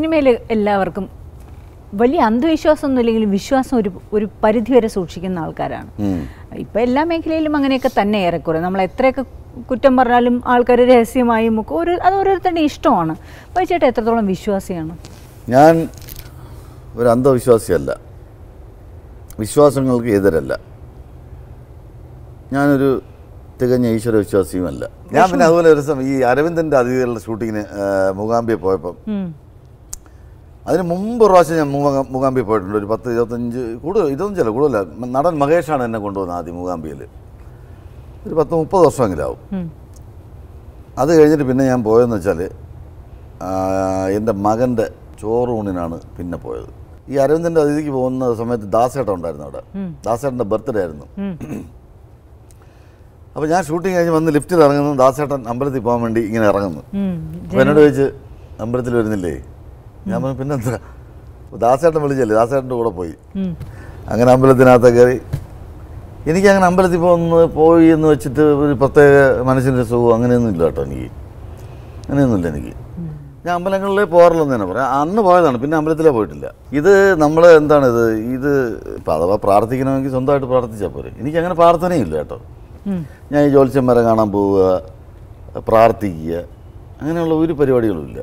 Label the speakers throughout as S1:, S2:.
S1: സിനിമയിൽ എല്ലാവർക്കും വലിയ ഒന്നും അല്ലെങ്കിൽ വിശ്വാസം ഒരു ഒരു പരിധിവരെ സൂക്ഷിക്കുന്ന ആൾക്കാരാണ് ഇപ്പൊ എല്ലാ മേഖലയിലും അങ്ങനെയൊക്കെ തന്നെ ഏറെക്കുറെ നമ്മൾ എത്രയൊക്കെ കുറ്റം പറഞ്ഞാലും ആൾക്കാർ രഹസ്യമായും ഒക്കെ ഒരു അത് ഓരോരുത്തരുടെ ഇഷ്ടമാണ് പൈസേട്ട എത്രത്തോളം വിശ്വാസിയാണ്
S2: ഞാൻ ഒരു അന്ധവിശ്വാസിയല്ല വിശ്വാസങ്ങൾക്ക് എതിരല്ല ഞാനൊരു തികഞ്ഞ ഈശ്വര വിശ്വാസിയുമല്ല ഞാൻ പിന്നെ അതുപോലെ ഒരു സമയം ഈ അരവിന്ദന്റെ അതിഥികളുടെ ഷൂട്ടിങ്ങിന് മൂകാംബിയെ പോയപ്പോൾ അതിന് മുമ്പ് പ്രാവശ്യം ഞാൻ മൂകാംബി പോയിട്ടുണ്ട് ഒരു പത്ത് ഇരുപത്തഞ്ച് കൂടുതൽ ഇതൊന്നും ചില കൂടുതല നടൻ മഹേഷാണ് എന്നെ കൊണ്ടുവന്നത് ആദ്യം മൂകാംബിയിൽ ഒരു പത്ത് മുപ്പത് വർഷമെങ്കിലാവും അത് കഴിഞ്ഞിട്ട് പിന്നെ ഞാൻ പോയതെന്ന് വെച്ചാൽ എൻ്റെ മകൻ്റെ ചോറൂണിനാണ് പിന്നെ പോയത് ഈ അരവിന്ദൻ്റെ അതിഥിക്ക് പോകുന്ന സമയത്ത് ദാസേട്ട ഉണ്ടായിരുന്നു അവിടെ ദാസേട്ടൻ്റെ ബർത്ത്ഡേ ആയിരുന്നു അപ്പം ഞാൻ ഷൂട്ടിംഗ് കഴിഞ്ഞ് വന്ന് ലിഫ്റ്റിൽ ഇറങ്ങുന്നു ദാസേട്ടൻ അമ്പലത്തിൽ പോകാൻ വേണ്ടി ഇങ്ങനെ ഇറങ്ങുന്നു അപ്പോൾ എന്നോട് ചോദിച്ച് അമ്പലത്തിൽ വരുന്നില്ലേ ഞാൻ പറഞ്ഞു പിന്നെന്താ ദാസേട്ടൻ വിളിച്ചല്ലേ ദാസേട്ടൻ്റെ കൂടെ പോയി അങ്ങനെ അമ്പലത്തിനകത്ത് കയറി അങ്ങനെ അമ്പലത്തിൽ പോകുന്നത് പോയി എന്ന് വെച്ചിട്ട് ഒരു പ്രത്യേക മനസ്സിൻ്റെ സുഖം അങ്ങനെയൊന്നും ഇല്ല കേട്ടോ എനിക്ക് അങ്ങനെയൊന്നുമില്ല എനിക്ക് ഞാൻ അമ്പലങ്ങളിലേ പോകാറില്ലെന്ന് തന്നെ പറയാം അന്ന് പോയതാണ് പിന്നെ അമ്പലത്തിലേ പോയിട്ടില്ല ഇത് നമ്മൾ എന്താണ് ഇത് ഇത് ഇപ്പം അഥവാ പ്രാർത്ഥിക്കണമെങ്കിൽ സ്വന്തമായിട്ട് പ്രാർത്ഥിച്ചാൽ പോരെ എനിക്ക് അങ്ങനെ പ്രാർത്ഥനയില്ല കേട്ടോ ഞാൻ ഈ ജോത്സ്യന്മാരെ കാണാൻ പോവുക പ്രാർത്ഥിക്കുക അങ്ങനെയുള്ള ഒരു പരിപാടികളും ഇല്ല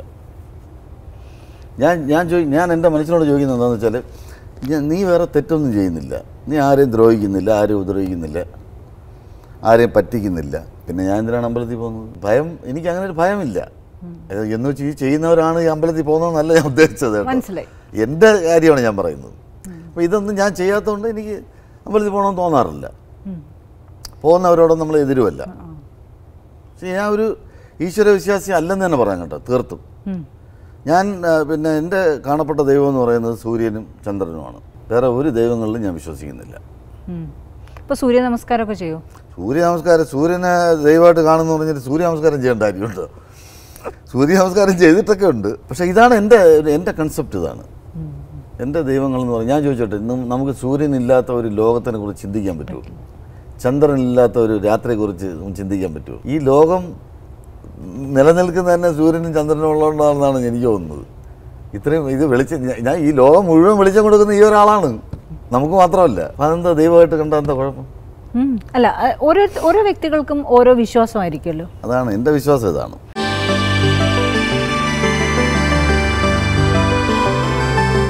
S2: ഞാൻ ഞാൻ ചോദി ഞാൻ എൻ്റെ മനസ്സിനോട് ചോദിക്കുന്നത് എന്താണെന്ന് വെച്ചാൽ നീ വേറെ തെറ്റൊന്നും ചെയ്യുന്നില്ല നീ ആരെയും ദ്രോഹിക്കുന്നില്ല ആരെയും ഉപദ്രവിക്കുന്നില്ല ആരെയും പറ്റിക്കുന്നില്ല പിന്നെ ഞാൻ എന്തിനാണ് അമ്പലത്തിൽ പോകുന്നത് ഭയം എനിക്ക് അങ്ങനെ ഒരു ഭയമില്ല എന്ന് വെച്ച് ഈ ചെയ്യുന്നവരാണ് ഈ അമ്പലത്തിൽ പോകുന്നതെന്നല്ല ഞാൻ ഉദ്ദേശിച്ചത് എൻ്റെ കാര്യമാണ് ഞാൻ പറയുന്നത് അപ്പോൾ ഇതൊന്നും ഞാൻ ചെയ്യാത്തതുകൊണ്ട് എനിക്ക് അമ്പലത്തിൽ പോകണമെന്ന് തോന്നാറില്ല പോകുന്നവരോടൊന്നും നമ്മൾ എതിരുമല്ല പക്ഷേ ഞാൻ ഒരു ഈശ്വരവിശ്വാസി അല്ലെന്ന് തന്നെ പറയാം കേട്ടോ തീർത്തും ഞാൻ പിന്നെ എൻ്റെ കാണപ്പെട്ട ദൈവം എന്ന് പറയുന്നത് സൂര്യനും ചന്ദ്രനുമാണ് വേറെ ഒരു ദൈവങ്ങളിലും ഞാൻ വിശ്വസിക്കുന്നില്ല
S1: ഇപ്പോൾ സൂര്യ നമസ്കാരമൊക്കെ ചെയ്യും
S2: സൂര്യ നമസ്കാരം സൂര്യനെ ദൈവമായിട്ട് കാണുമെന്ന് പറഞ്ഞിട്ട് സൂര്യ നമസ്കാരം ചെയ്യേണ്ട കാര്യമുണ്ട് സൂര്യ നമസ്കാരം ചെയ്തിട്ടൊക്കെ ഉണ്ട് പക്ഷേ ഇതാണ് എൻ്റെ എൻ്റെ കൺസെപ്റ്റ് ഇതാണ് എൻ്റെ ദൈവങ്ങൾ എന്ന് പറഞ്ഞാൽ ഞാൻ ചോദിച്ചോട്ടെ നമുക്ക് സൂര്യനില്ലാത്ത ഒരു ലോകത്തിനെ കുറിച്ച് ചിന്തിക്കാൻ പറ്റുമോ ചന്ദ്രനില്ലാത്ത ഒരു രാത്രിയെക്കുറിച്ച് ചിന്തിക്കാൻ പറ്റുമോ ഈ ലോകം നിലനിൽക്കുന്ന തന്നെ സൂര്യനും ചന്ദ്രനും ഉള്ളതുകൊണ്ടാണെന്നാണ് എനിക്ക് തോന്നുന്നത് ഇത്രയും ഇത് വെളിച്ചം ഞാൻ ഈ ലോകം മുഴുവൻ വെളിച്ചം കൊടുക്കുന്ന ഈ ഒരാളാണ് നമുക്ക് മാത്രമല്ല അതെന്താ ദൈവമായിട്ട് കണ്ട എന്താ കുഴപ്പം
S1: അല്ല ഓരോ ഓരോ വ്യക്തികൾക്കും ഓരോ വിശ്വാസമായിരിക്കുമല്ലോ
S2: അതാണ് എൻ്റെ വിശ്വാസം ഇതാണ്